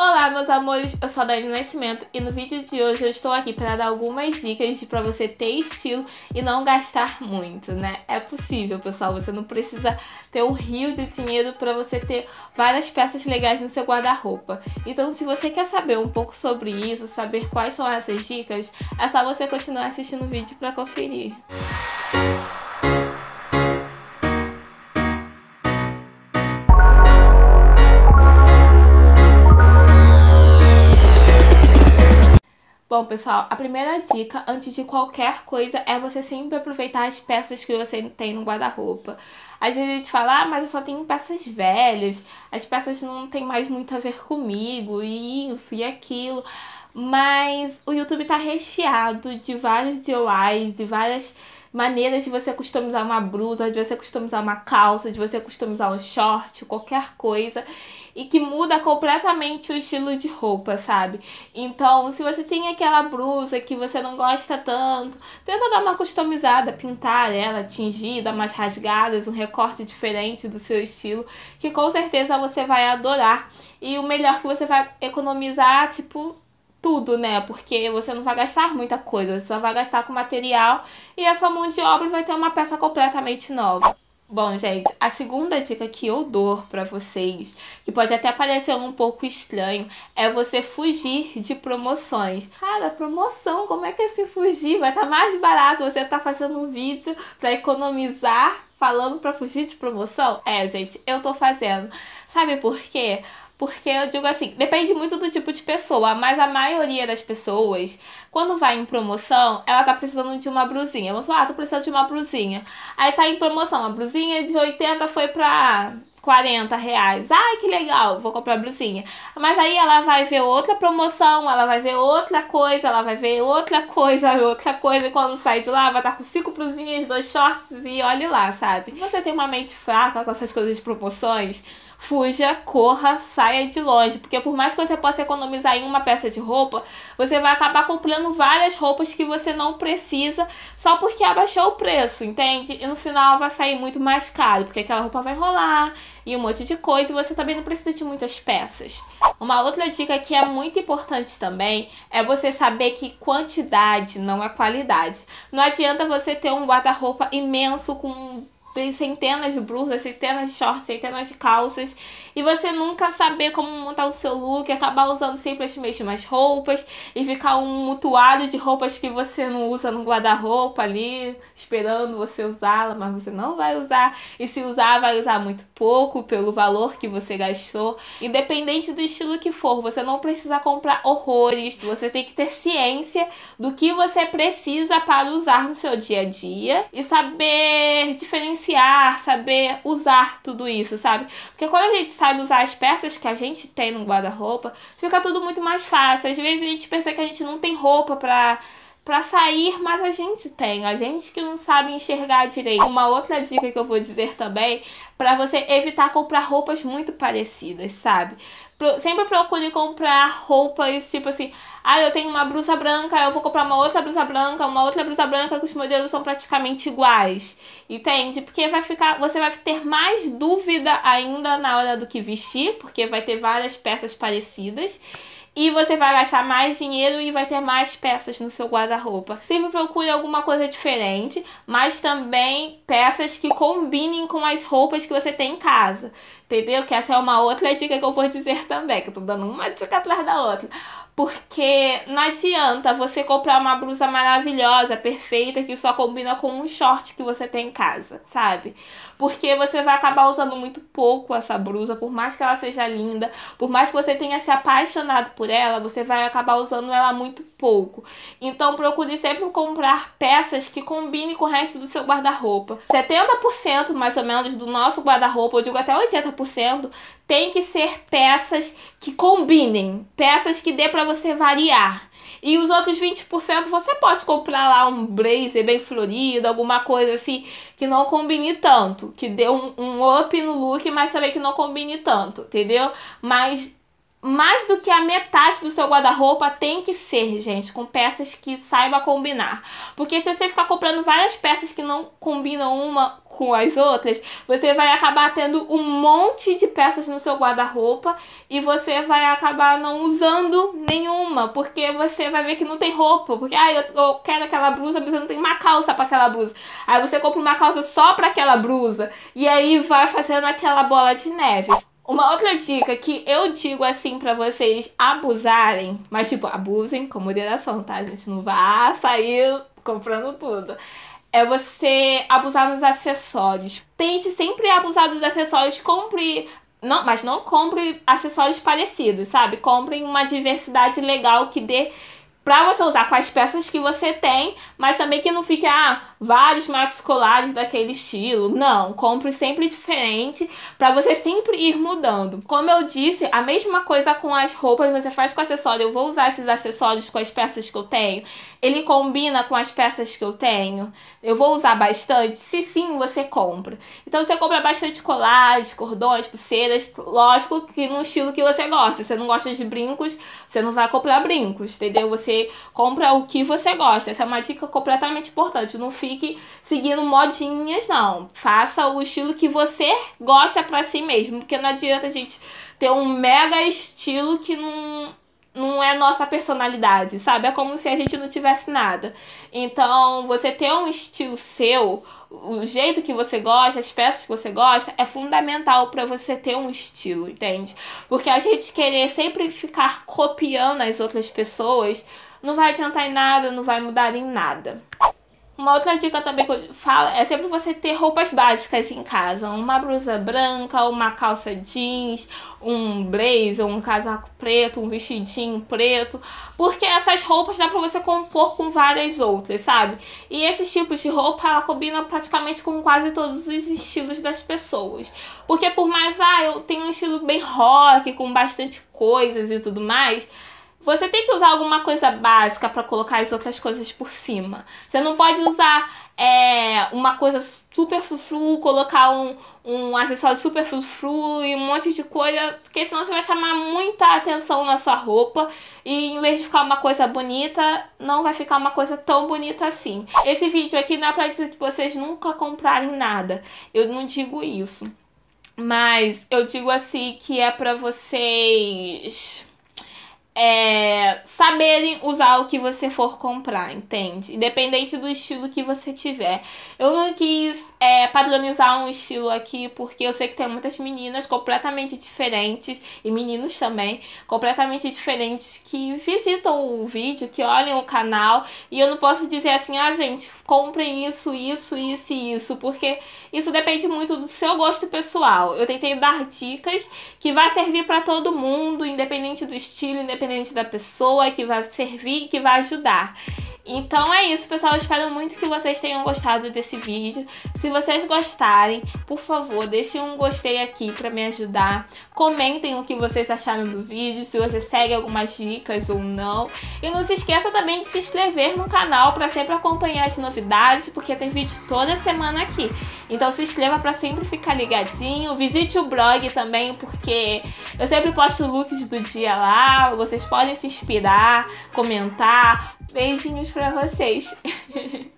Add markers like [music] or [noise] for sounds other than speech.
Olá, meus amores, eu sou a Dani Nascimento e no vídeo de hoje eu estou aqui para dar algumas dicas de para você ter estilo e não gastar muito, né? É possível, pessoal, você não precisa ter um rio de dinheiro para você ter várias peças legais no seu guarda-roupa. Então, se você quer saber um pouco sobre isso, saber quais são essas dicas, é só você continuar assistindo o vídeo para conferir. Música Bom, pessoal, a primeira dica, antes de qualquer coisa, é você sempre aproveitar as peças que você tem no guarda-roupa. Às vezes a gente fala, ah, mas eu só tenho peças velhas, as peças não têm mais muito a ver comigo, e isso e aquilo. Mas o YouTube tá recheado de vários DIYs e várias maneiras de você customizar uma blusa, de você customizar uma calça, de você customizar um short, qualquer coisa, e que muda completamente o estilo de roupa, sabe? Então, se você tem aquela blusa que você não gosta tanto, tenta dar uma customizada, pintar ela, tingir, dar umas rasgadas, um recorte diferente do seu estilo, que com certeza você vai adorar. E o melhor que você vai economizar, tipo, tudo, né? Porque você não vai gastar muita coisa, você só vai gastar com material e a sua mão de obra vai ter uma peça completamente nova. Bom, gente, a segunda dica que eu dou para vocês, que pode até parecer um pouco estranho, é você fugir de promoções. Cara, promoção, como é que é se fugir? Vai estar tá mais barato você tá fazendo um vídeo para economizar falando para fugir de promoção? É, gente, eu tô fazendo. Sabe por quê? Porque eu digo assim, depende muito do tipo de pessoa, mas a maioria das pessoas, quando vai em promoção, ela tá precisando de uma brusinha. Vamos falar, ah, tô precisando de uma brusinha. Aí tá em promoção, a brusinha de 80 foi pra 40 reais. Ai, que legal, vou comprar a blusinha. Mas aí ela vai ver outra promoção, ela vai ver outra coisa, ela vai ver outra coisa, [laughs] outra coisa. E quando sai de lá, vai estar tá com cinco blusinhas, dois shorts e olhe lá, sabe? Você tem uma mente fraca com essas coisas de promoções? fuja, corra, saia de longe. Porque por mais que você possa economizar em uma peça de roupa, você vai acabar comprando várias roupas que você não precisa só porque abaixou o preço, entende? E no final vai sair muito mais caro, porque aquela roupa vai enrolar e um monte de coisa, e você também não precisa de muitas peças. Uma outra dica que é muito importante também é você saber que quantidade não é qualidade. Não adianta você ter um guarda-roupa imenso com centenas de blusas, centenas de shorts, centenas de calças, e você nunca saber como montar o seu look, acabar usando sempre as mesmas roupas e ficar um mutuado de roupas que você não usa no guarda-roupa ali, esperando você usá-la, mas você não vai usar, e se usar, vai usar muito pouco pelo valor que você gastou. Independente do estilo que for, você não precisa comprar horrores, você tem que ter ciência do que você precisa para usar no seu dia a dia e saber diferenciar gerenciar, saber usar tudo isso, sabe? Porque quando a gente sabe usar as peças que a gente tem no guarda-roupa, fica tudo muito mais fácil. Às vezes a gente pensa que a gente não tem roupa pra para sair, mas a gente tem, a gente que não sabe enxergar direito. Uma outra dica que eu vou dizer também, para você evitar comprar roupas muito parecidas, sabe? sempre procure comprar roupas, tipo assim, ah, eu tenho uma blusa branca, eu vou comprar uma outra blusa branca, uma outra blusa branca, que os modelos são praticamente iguais. Entende? Porque vai ficar, você vai ter mais dúvida ainda na hora do que vestir, porque vai ter várias peças parecidas e você vai gastar mais dinheiro e vai ter mais peças no seu guarda-roupa. Sempre procure alguma coisa diferente, mas também peças que combinem com as roupas que você tem em casa. Entendeu? Que essa é uma outra dica que eu vou dizer também, que eu tô dando uma dica atrás da outra. Porque não adianta você comprar uma blusa maravilhosa, perfeita, que só combina com um short que você tem em casa, sabe? Porque você vai acabar usando muito pouco essa blusa, por mais que ela seja linda, por mais que você tenha se apaixonado por ela, você vai acabar usando ela muito pouco. Então procure sempre comprar peças que combinem com o resto do seu guarda-roupa. 70% mais ou menos do nosso guarda-roupa, eu digo até 80%, tem que ser peças que combinem, peças que dê para você variar. E os outros 20% você pode comprar lá um blazer bem florido, alguma coisa assim que não combine tanto, que dê um, um up no look, mas também que não combine tanto, entendeu? Mas mais do que a metade do seu guarda-roupa tem que ser, gente, com peças que saiba combinar. Porque se você ficar comprando várias peças que não combinam uma com as outras, você vai acabar tendo um monte de peças no seu guarda-roupa e você vai acabar não usando nenhuma, porque você vai ver que não tem roupa, porque ah, eu, eu quero aquela blusa, mas eu não tenho uma calça para aquela blusa. Aí você compra uma calça só para aquela blusa e aí vai fazendo aquela bola de neve. Uma outra dica que eu digo assim para vocês abusarem, mas tipo, abusem com moderação, tá? A gente não vá sair comprando tudo é você abusar nos acessórios. Tente sempre abusar dos acessórios, compre. Não, mas não compre acessórios parecidos, sabe? Compre uma diversidade legal que dê para você usar com as peças que você tem, mas também que não fique ah, vários max colares daquele estilo. Não, compre sempre diferente para você sempre ir mudando. Como eu disse, a mesma coisa com as roupas você faz com acessório. Eu vou usar esses acessórios com as peças que eu tenho. Ele combina com as peças que eu tenho. Eu vou usar bastante. Se sim, você compra. Então você compra bastante colares, cordões, pulseiras, lógico que no estilo que você gosta. Se você não gosta de brincos, você não vai comprar brincos, entendeu? Você compra o que você gosta. Essa é uma dica completamente importante. Não fique seguindo modinhas, não. Faça o estilo que você gosta para si mesmo. Porque não adianta a gente ter um mega estilo que não não é nossa personalidade, sabe? É como se a gente não tivesse nada. Então, você ter um estilo seu, o jeito que você gosta, as peças que você gosta, é fundamental para você ter um estilo, entende? Porque a gente querer sempre ficar copiando as outras pessoas não vai adiantar em nada, não vai mudar em nada. Uma outra dica também que eu falo é sempre você ter roupas básicas em casa. Uma blusa branca, uma calça jeans, um blazer, um casaco preto, um vestidinho preto. Porque essas roupas dá pra você compor com várias outras, sabe? E esses tipos de roupa, ela combina praticamente com quase todos os estilos das pessoas. Porque por mais, ah, eu tenho um estilo bem rock, com bastante coisas e tudo mais você tem que usar alguma coisa básica para colocar as outras coisas por cima. Você não pode usar é, uma coisa super frufru, colocar um, um acessório super frufru e um monte de coisa, porque senão você vai chamar muita atenção na sua roupa e em vez de ficar uma coisa bonita, não vai ficar uma coisa tão bonita assim. Esse vídeo aqui não é para dizer que vocês nunca comprarem nada. Eu não digo isso. Mas eu digo assim que é para vocês é, saberem usar o que você for comprar, entende? Independente do estilo que você tiver. Eu não quis é, padronizar um estilo aqui, porque eu sei que tem muitas meninas completamente diferentes, e meninos também, completamente diferentes, que visitam o vídeo, que olham o canal, e eu não posso dizer assim, ah, gente, comprem isso, isso, isso e isso, porque isso depende muito do seu gosto pessoal. Eu tentei dar dicas que vai servir para todo mundo, independente do estilo, independente da pessoa, que vai servir, que vai ajudar. Então é isso, pessoal. Eu espero muito que vocês tenham gostado desse vídeo. Se vocês gostarem, por favor, deixem um gostei aqui pra me ajudar. Comentem o que vocês acharam do vídeo, se você segue algumas dicas ou não. E não se esqueça também de se inscrever no canal pra sempre acompanhar as novidades, porque tem vídeo toda semana aqui. Então se inscreva pra sempre ficar ligadinho. Visite o blog também, porque eu sempre posto looks do dia lá. Vocês podem se inspirar, comentar, Beijinhos para vocês. [laughs]